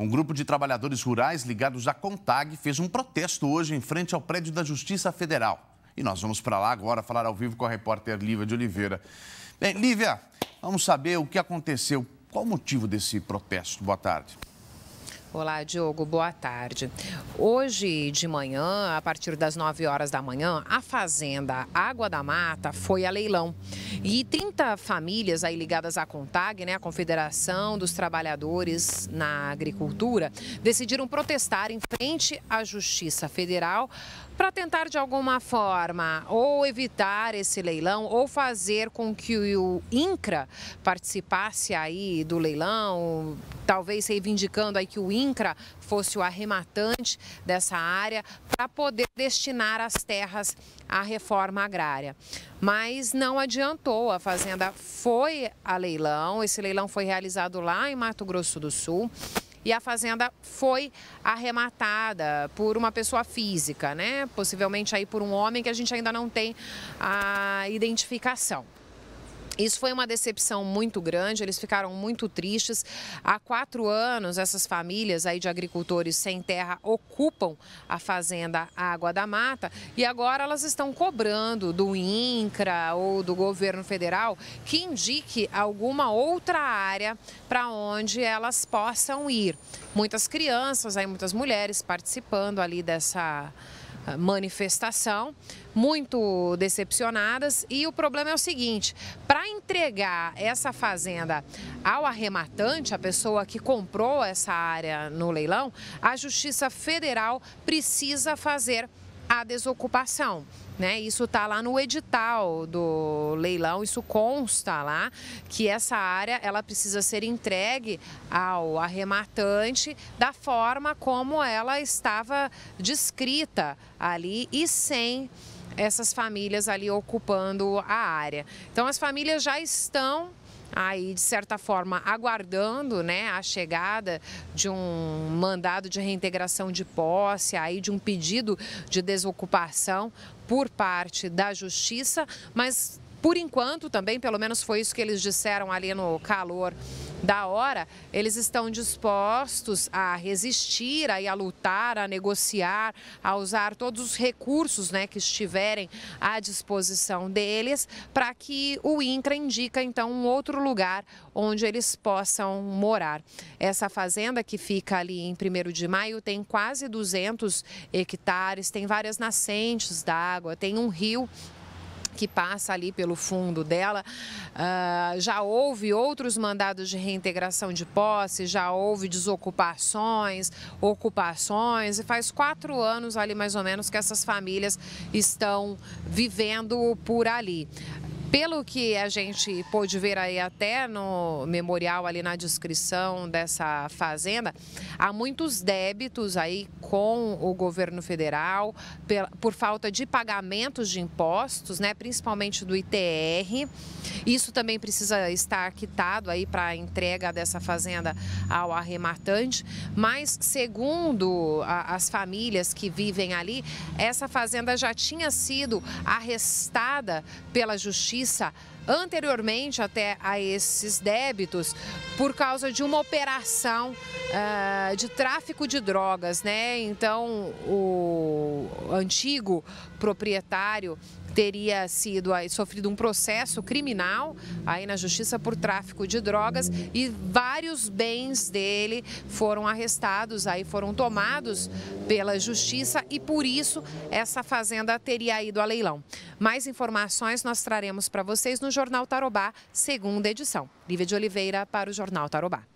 Um grupo de trabalhadores rurais ligados à Contag fez um protesto hoje em frente ao prédio da Justiça Federal. E nós vamos para lá agora falar ao vivo com a repórter Lívia de Oliveira. Bem, Lívia, vamos saber o que aconteceu. Qual o motivo desse protesto? Boa tarde. Olá, Diogo, boa tarde. Hoje de manhã, a partir das 9 horas da manhã, a fazenda Água da Mata foi a leilão. E 30 famílias aí ligadas à CONTAG, né, a Confederação dos Trabalhadores na Agricultura, decidiram protestar em frente à Justiça Federal para tentar de alguma forma ou evitar esse leilão ou fazer com que o INCRA participasse aí do leilão, talvez reivindicando aí que o INCRA INCRA fosse o arrematante dessa área para poder destinar as terras à reforma agrária. Mas não adiantou, a fazenda foi a leilão, esse leilão foi realizado lá em Mato Grosso do Sul e a fazenda foi arrematada por uma pessoa física, né? Possivelmente aí por um homem que a gente ainda não tem a identificação. Isso foi uma decepção muito grande, eles ficaram muito tristes. Há quatro anos, essas famílias aí de agricultores sem terra ocupam a fazenda Água da Mata e agora elas estão cobrando do INCRA ou do governo federal que indique alguma outra área para onde elas possam ir. Muitas crianças, aí muitas mulheres participando ali dessa eh, manifestação, muito decepcionadas. E o problema é o seguinte: para entregar essa fazenda ao arrematante, a pessoa que comprou essa área no leilão, a Justiça Federal precisa fazer a desocupação né? Isso está lá no edital do leilão, isso consta lá que essa área ela precisa ser entregue ao arrematante da forma como ela estava descrita ali e sem essas famílias ali ocupando a área. Então as famílias já estão aí de certa forma aguardando né, a chegada de um mandado de reintegração de posse, aí de um pedido de desocupação por parte da justiça, mas por enquanto, também, pelo menos foi isso que eles disseram ali no calor da hora, eles estão dispostos a resistir, a, a lutar, a negociar, a usar todos os recursos né, que estiverem à disposição deles para que o INCRA indica, então, um outro lugar onde eles possam morar. Essa fazenda que fica ali em 1 de maio tem quase 200 hectares, tem várias nascentes d'água, tem um rio que passa ali pelo fundo dela. Uh, já houve outros mandados de reintegração de posse, já houve desocupações, ocupações, e faz quatro anos ali mais ou menos que essas famílias estão vivendo por ali. Pelo que a gente pôde ver aí até no memorial ali na descrição dessa fazenda, há muitos débitos aí com o governo federal por falta de pagamentos de impostos, né, principalmente do ITR. Isso também precisa estar quitado aí para a entrega dessa fazenda ao arrematante, mas segundo as famílias que vivem ali, essa fazenda já tinha sido arrestada pela justiça anteriormente até a esses débitos por causa de uma operação uh, de tráfico de drogas, né? Então o antigo proprietário teria sido aí, sofrido um processo criminal aí na justiça por tráfico de drogas e vários bens dele foram arrestados aí foram tomados pela justiça e por isso essa fazenda teria ido a leilão. Mais informações nós traremos para vocês no Jornal Tarobá, segunda edição. Lívia de Oliveira para o Jornal Tarobá.